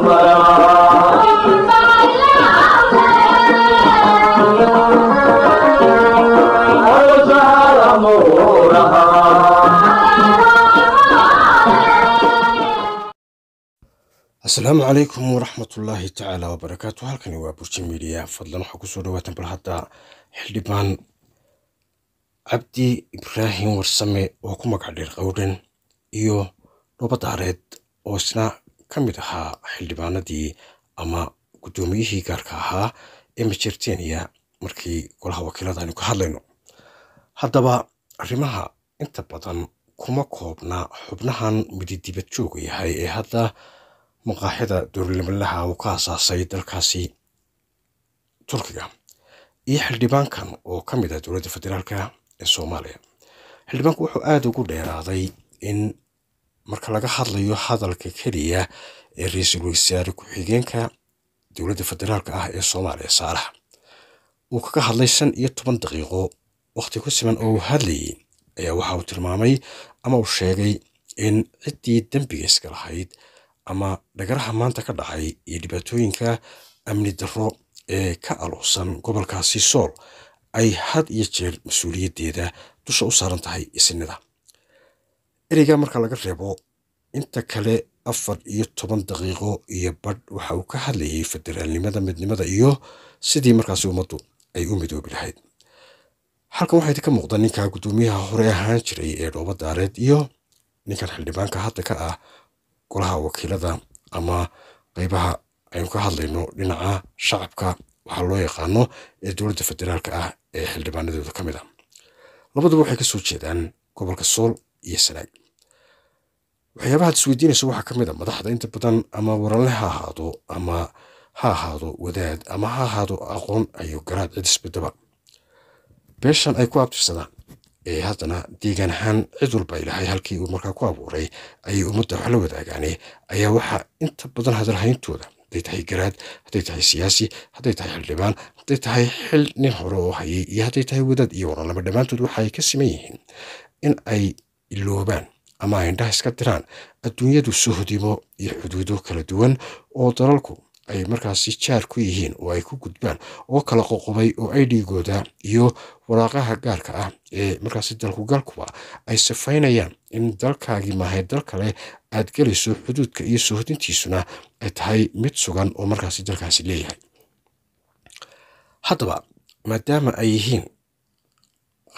asalaamu calaykum waraxmat ullaahi tacaala wabarakaatu halkani waa burji midiya fadlan waxaa kusoo dhawaatan bal hadda xildhibaan cabdi ibraahim warsame oo ku magac dheer qowdhan iyo daareed oo isna ka mid ahaa xildhibaanadii ama guddoomiyihii gaarka ahaa ee majerteniya markii golaha wakiilada aynu ka hadlayno haddaba arrimaha inta badan kuma koobna xubnahan midi dibad jooga yahay ee hadda maqaaxida dowladnimolaha uu ka asaasay dalkaasi turkiga iyo xildhibaankan oo ka mid ah dowladda federaalka ee soomaaliya xildhibaanku wuxuu aada ugu dheeraaday in marka laga hadlayo hadalka keliya ee ra-iisul wasaare ku-xigeenka dowladda federaalka ah ee soomaaliya saalax uu kaga hadlay shan iyo toban daqiiqo wakhti ku siman oo uu hadlayay ayaa waxa uu tilmaamay ama uu sheegay in ciddii dembiga iska lahayd ama dhagaraha maanta ka dhacay iyo dhibaatooyinka amni darro ee ka aluusan gobolkaasi sool ay had iyo jeer mas-uuliyaddeeda dusha u saaran tahay isinida ereyga marka laga reebo Inta kale afar iyo toban daqiiqo iyo badh waxa uu ka hadlayay federaalnimada midnimada iyo sidii markaasi ummaddu ay u midoobi lahayd halkan waxaa ka muuqda ninka guddoomiyaha hore ahaan jiray ee dhoobo daareed iyo ninkan xildhibaanka hadda ka ah golaha wakiilada ama qeybaha aynu ka hadlayno dhinaca shacabka waxaa loo yaqaano ee dowladda federaalka ah ee xildhibaanadooda ka mid a ah. labaduba waxay ka soo jeedaan gobolka sool iyo sanaag waxyaabahaad isweydiinayso waxaa ka mid a ah madaxda inta badan ama waranle ha ahaado ama ha ahaado wadaad ama ha ahaado aqoon ayo garaad cid isbadaba beeshan ay ku abtirsadaan ee haddana deegaan ahaan cid walba ilahay halkii uu markaa ku abuuray ayay ummadda wax la wadaagaane ayaa waxaa inta badan hadalhayntooda hadday tahay garaad hadday tahay siyaasi hadday tahay xildhibaan hadday tahay xil nin hore oo hayay iyo hadday tahay wadaad iyo waranlaba dhammaantood waxa ay ka siman yihiin in ay iloobaan ama indhaha iska diraan adduunyadu suhdimo iyo xuduudo kala duwan oo dalalku ay markaasi jaar ku yihiin oo ay ku gudbaan oo kala qoqobay oo aidhigooda iyo waraaqaha gaarka ah ee markaasi dalkugalkuba ay safaynayaan in dalkaagii maahay dal kale aad gelayso xuduudka iyo soohdintiisuna ay tahay mid sugan oo markaasi dalkaasi leeyahay haddaba maadaama ay yihiin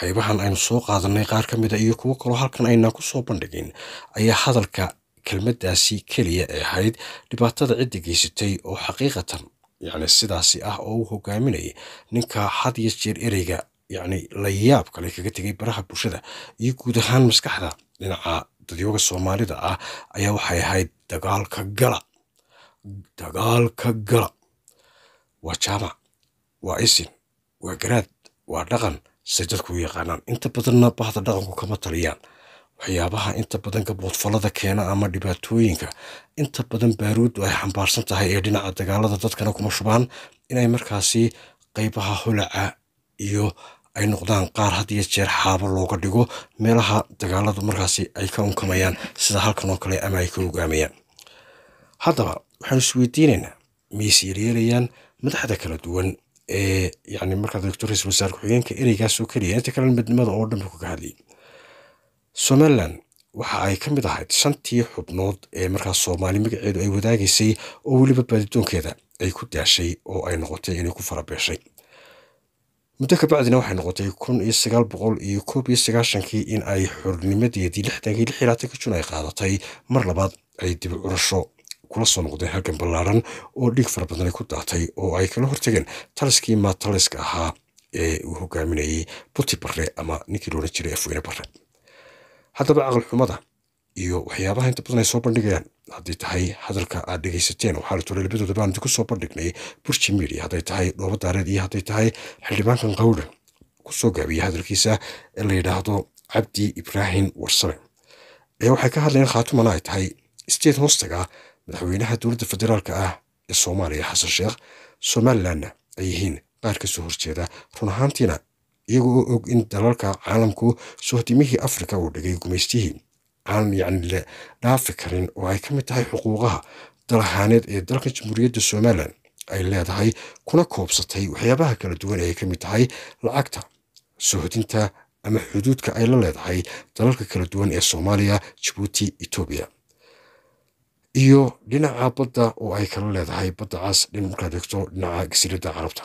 qaybahan aynu soo qaadanay qaar ka mid a iyo kuwo kaloo halkan aynaan ku soo bandhigin ayaa hadalka kelmaddaasi keliya ee ahayd dhibaatada cidda geysatay oo xaqiiqatan yacni sidaasi ah oo uu hogaaminayay ninka had iyo jeer ereyga yacni la layaab kale kaga tegay baraha bulshada iyo guud ahaan maskaxda dhinaca dadyoga soomaalida ah ayaa waxay ahayd dagaalka gala dagaalka gala waa jaamac waa isin waa garaad waa dhaqan say dadku u yaqaanaan inta badanna bahda dhaqanku kama taliyaan waxyaabaha inta badan gaboodfallada keena ama dhibaatooyinka inta badan baaruuddu ay xambaarsan tahay ee dhinaca dagaalada dadkana kuma shubaan inay markaasi qaybaha holaca iyo ay noqdaan qaar had iyo jeer xaabo looga dhigo meelaha dagaaladu markaasi ay ka unkamayaan sida halkan oo kale ama ay ka hogaamayaan haddaba waxaanu isweydiinaynaa miyayse yeeryeerayaan madaxda kala duwan ee yani markaa doctor ra-iisul wasaar ku-xigeenka ereygaas oo keliya inta kalena midnimada oo dhanba kaga hadlayay somalilan waxa ay ka mid ahayd shantii xubnood ee markaas soomaali magaceedu ay wadaagaysay oo weliba baadidoonkeeda ay ku daashay oo ay noqotay inay ku farabeeshay muddo kabacdina waxay noqotay kun iyo sagaal boqol iyo koob iyo sagaashankii in ay xornimadeedii lixdankii lix iyo labaatankii jun ay qaadatay mar labaad ay dib curasho kula soo noqdeen halgan ballaaran oo dhiig fara badan ku daatay oo ay kala hortageen taliskii mataliska ahaa ee uu hogaaminayey buti barre ama ninkii loolan jiray afweyne barre haddaba caqal xumada iyo waxyaabaha inta badan ay soo bandhigayaan haddii tahay hadalka aad dhegaysateen waxaa la turay labadooda baan bandhignay burji media hadday tahay dhoobo iyo hadday tahay xildhibaankan qawdhe kusoo gaabiya hadalkiisa ee la yidhaahdo cabdi ibraahim warsame ee waxay ka hadlayeen khaatumana ay tahay state hostaga madaxweynaha dowladda federaalka ah ee soomaaliya xasan sheekh somalilanna ay yihiin qaar ka soo horjeeda run ahaantiina iyaga oo og in dalalka caalamku sohdimihii afrika uu dhigay gumaystihii aan yacni la dhaafi karin oo ay ka mid tahay xuquuqaha dal ahaaneed ee dalka jamhuuriyadda somalilan ay leedahay kuna koobsatay waxyaabaha kala duwan ee ay ka mid tahay lacagta soohodinta ama xuduudka ay la leedahay dalalka kala duwan ee soomaaliya jabuuti etoobiya iyo dhinaca badda oo ay kala leedahay baddacaas dhin markaad eegto dhinaca gasiiradda carabta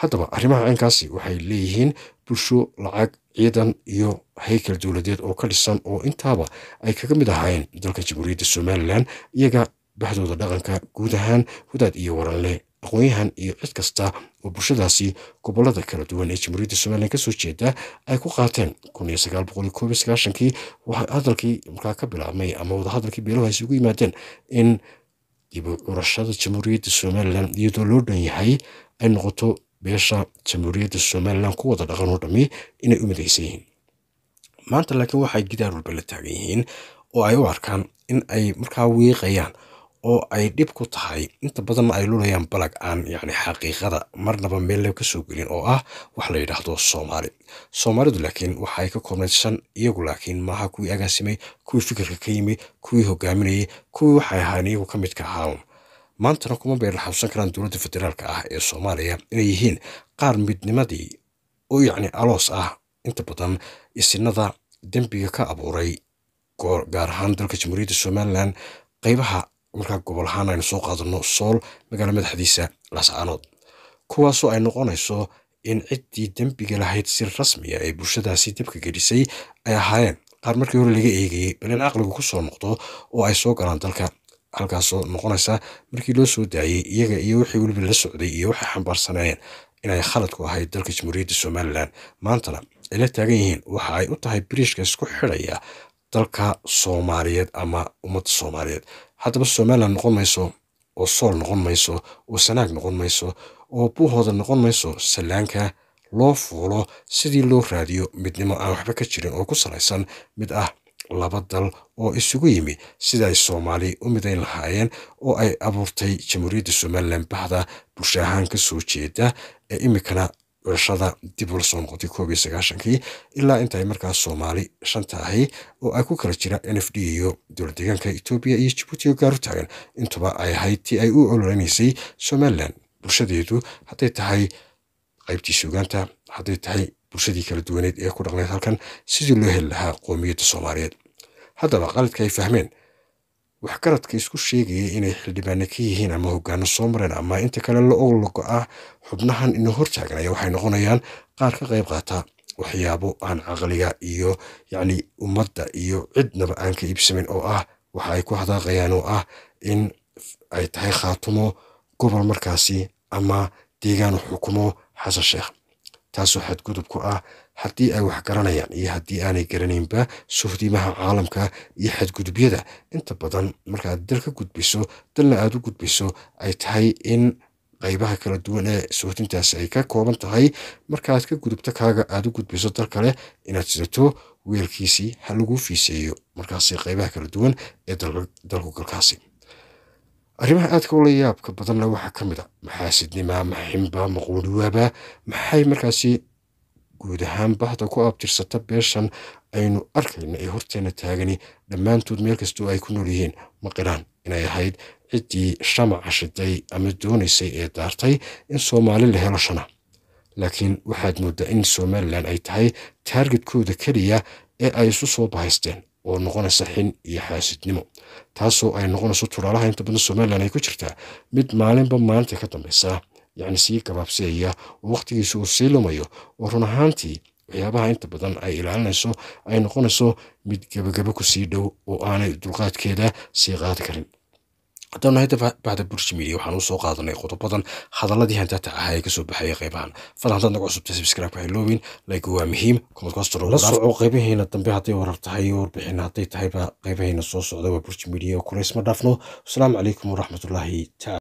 haddaba arrimaha caynkaasi waxay leeyihiin bulsho lacag ciidan iyo haykal dowladeed oo ka dhisan oo intaaba ay kaga mid ahayn dalka jamhuuriyadda somalilan iyaga baxdooda dhaqanka guud ahaan wadaad iyo waranle aqoon iyo cid kasta oo bulshadaasi gobolada kala duwan ee jamhuuriyadda somalilan kasoo jeeda ay ku qaateen kii waxay hadalkii markaa ka bilaabmay ama wadahadalkii beeluhu ayse ugu yimaadeen in dib u curashada jamhuuriyadda somalilan iyadoo loo dhan yahay ay noqoto beesha jamhuuriyadda somalilan ku wada dhaqan oo dhammi inay u midaysan yihiin maanta laakiin waxay gidaar walba la taagan yihiin oo ay u arkaan in ay markaa wiiqayaan oo ay dhib ku tahay inta badanna ay lulayaan balag aan yacni xaqiiqada marnaba meel kasoo soo gelin oo ah wax la yidhaahdo soomaali soomaalidu laakiin waxa ka koobnayd shan iyagu laakiin maaha kuwii agaasimay kuwii fikirka ka yimi kuwii hogaaminayay kuwii waxay ahaan iyagu ka mid ka maantana kuma bay laxabsan karaan dowladda federaalka ah ee soomaaliya inay yihiin qaar midnimadii oo yacni aloos ah inta badan isinada dembiga ka abuuray gaar ahaan dalka jamhuuriyadda somalilan qaybaha markaa gobol ahaan aynu soo qaadano sool magaalo madaxdiisa lascaanood kuwaasoo ay noqonayso in ciddii dembiga lahayd si rasmiya ah ee bulshadaasi dabka gelisay ay ahaayeen qaar markii hore laga eegayay bal caqliga kusoo noqdo oo ay soo galaan dalka halkaasoo noqonaysa markii loo soo daayey iyaga iyo wixii weliba la socday iyo waxay xambaarsanayeen inay khaladku ahayd dalka jamhuuriyadda somalilan maantana ay la taagan yihiin waxa ay u tahay biriishka isku xidhaya dalka soomaaliyeed ama ummadda soomaaliyeed haddaba somalilan noqon mayso oo sool noqon mayso oo sanaag noqon mayso oo buuhooda noqon mayso sallaanka loo fuulo sidii loo raadiyo midnimo aan waxba ka jirin oo ku salaysan mid ah laba dal oo isugu yimi sida ay soomaali u midayn lahaayeen oo ay abuurtay jamhuuriyadda somalilan bahda bulsha ahaan ka soo jeeda ee iminkana dhulashada dib ula soo noqotay koob iyo sagaashankii ilaa intaay markaas soomaali shanta ahi oo ay ku kala jira n f d iyo dowlad deegaanka etoobiya iyo jibuuti oo gaaru taagan intuba ay ahayd tii ay u ololanaysay somalilan bulshadeedu hadday tahay qaybtii suugaanta hadday tahay bulshadii kala duwaneed ee ku dhaqneed halkan sidii loo heli lahaa qoomiyadda soomaaliyeed haddaba qaladka ay fahmeen waxgaradka isku sheegaya inay xildhibaane ka yihiin ama hogaano soo mareen ama inta kale la-ologo ah xubnahan inuu hortaaganaya waxay noqonayaan qaar ka qayb qaata waxyaabo aan caqliga iyo yacni ummadda iyo cidnaba aan ka iibsamayn oo ah waxa ay ku hadaaqayaan oo ah in ay tahay khaatumo gobol markaasi ama deegaan xukumo xasan sheekh taasoo xadgudub ku ah haddii ay wax garanayaan iyo haddii aanay garanaynba suhdiimaha caalamka iyo xadgudubyada inta badan markaad dal ka gudbiso dalna aada u gudbiso ay tahay in qaybaha kala duwan ee suhdintaasi ay ka kooban tahay markaad ka gudubto kaaga aada u gudbiso dal kale inaad sidato weelkiisii ha laguu fiiseeyo markaasi qaybaha kala duwan ee dalku galkaasi arrimaha aadka ula yaabka badanna waxaa ka mid a ah maxaasidnima maximba maquudwaaba maxay markaasi guud ahaan bahda ku abtirsata beeshan aynu arkayna ee horteena taagani dhammaantood meel kastoo ay ku nool yihiin ma qiraan inay ahayd ciddii shamaca shiday ama doonaysay ee daartay in soomaali la helo shana laakiin waxaad moodaa in somalilan ay tahay taargetkooda keliya ee ay isu soo bahaysteen oo noqonaysa xin iyo xaasidnimo taasoo ay noqonayso turaalaha inta badan somaliland ay ku jirtaa mid maalinba maanta ka dambeysa yacni sii gabaabsiaya oo waqtigiisa uu sii lumayo oo run ahaantii waxyaabaha inta badan ay ilaalinayso ay noqonayso mid gebagabo ku sii dhow oo aanay dulqaadkeeda sii qaadi karin haddaanu hayda bahda burji media waxaan usoo qaadanay qodobadan hadalladii hantaata ahaa ee kasoo baxaya qaybahan fadlan haddaad nagu cusubtay sabscribe hailowin like waa muhiim komadkastla soco qaybaheena dambe hadday warar tahay warbixin hadday tahayba qaybaheena soo socda waa burji miidiya kulaysma dhaafno wasalaamu calaykum waraxmatullaahi tacala